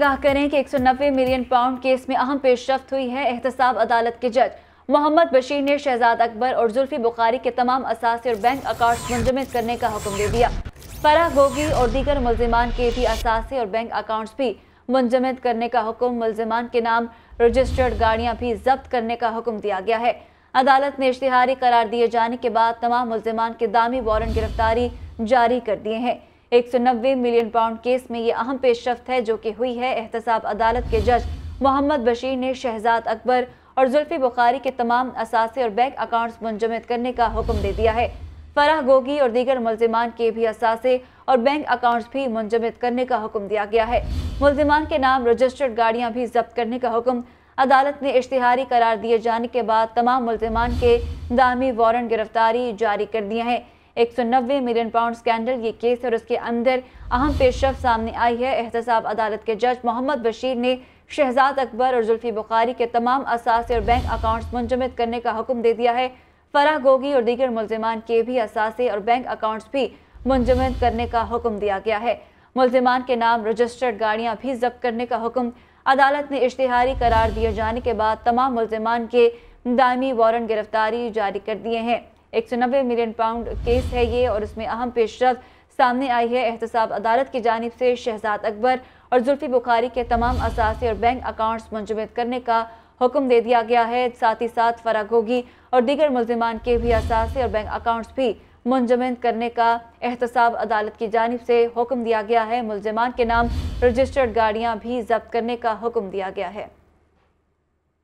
आगाह करें कि 190 मिलियन पाउंड केस में अहम पेशरफ हुई है एहतसाब अदालत के जज मोहम्मद बशीर ने शहजाद अकबर और जुल्फी बुखारी के तमाम असासे और बैंक अकाउंट्स मुंजमद करने का हुक्म दे दिया फराह गोगी और दीगर मुलजमान के भी असासे और बैंक अकाउंट्स भी मुंजमद करने का हुक्म मुलजमान के नाम रजिस्टर्ड गाड़ियां भी जब्त करने का हुक्म दिया गया है अदालत ने इश्तिहारी करार दिए जाने के बाद तमाम मुलजमान के दामी वारंट गिरफ्तारी जारी कर दिए हैं 190 मिलियन पाउंड केस में ये अहम पेशरफ है जो कि हुई है एहतसाब अदालत के जज मोहम्मद बशीर ने शहजाद अकबर और जुल्फी बुखारी के तमाम असासे और बैंक अकाउंट्स मुंजमद करने का हुक्म दे दिया है फराह गोगी और दीगर मुलजमान के भी असासे और बैंक अकाउंट्स भी मुंजमद करने का हुक्म दिया गया है मुलजमान के नाम रजिस्टर्ड गाड़ियां भी जब्त करने का हुक्म अदालत ने इश्तिहारी करार दिए जाने के बाद तमाम मुलजमान के दामी वारंट गिरफ्तारी जारी कर दिए हैं 190 मिलियन पाउंड स्कैंडल ये केस और उसके अंदर अहम पेशरफ सामने आई है एहतसाब अदालत के जज मोहम्मद बशीर ने शहजाद अकबर और जुल्फी बुखारी के तमाम असासे और बैंक अकाउंट्स मुंजमद करने का हुक्म दे दिया है फराह गोगी और दीगर मुलजमान के भी असासे और बैंक अकाउंट्स भी मुंजमद करने का हुक्म दिया गया है मुलजमान के नाम रजिस्टर्ड गाड़ियाँ भी जब्त करने का हुक्म अदालत ने इश्तहारी करार दिए जाने के बाद तमाम मुलजमान के दायमी वारंट गिरफ्तारी जारी कर दिए हैं एक मिलियन पाउंड केस है ये और इसमें अहम पेशरफ सामने आई है एहतसाब अदालत की जानब से शहजाद अकबर और जुल्फी बुखारी के तमाम असासी और बैंक अकाउंट्स मुंजमद करने का हुक्म दे दिया गया है साथ ही साथ फराग होगी और दीगर मुलजमान के भी असासी और बैंक अकाउंट्स भी मुंजमद करने का एहतसाब अदालत की जानब से हुक्म दिया गया है मुलजमान के नाम रजिस्टर्ड गाड़ियाँ भी जब्त करने का हुक्म दिया गया है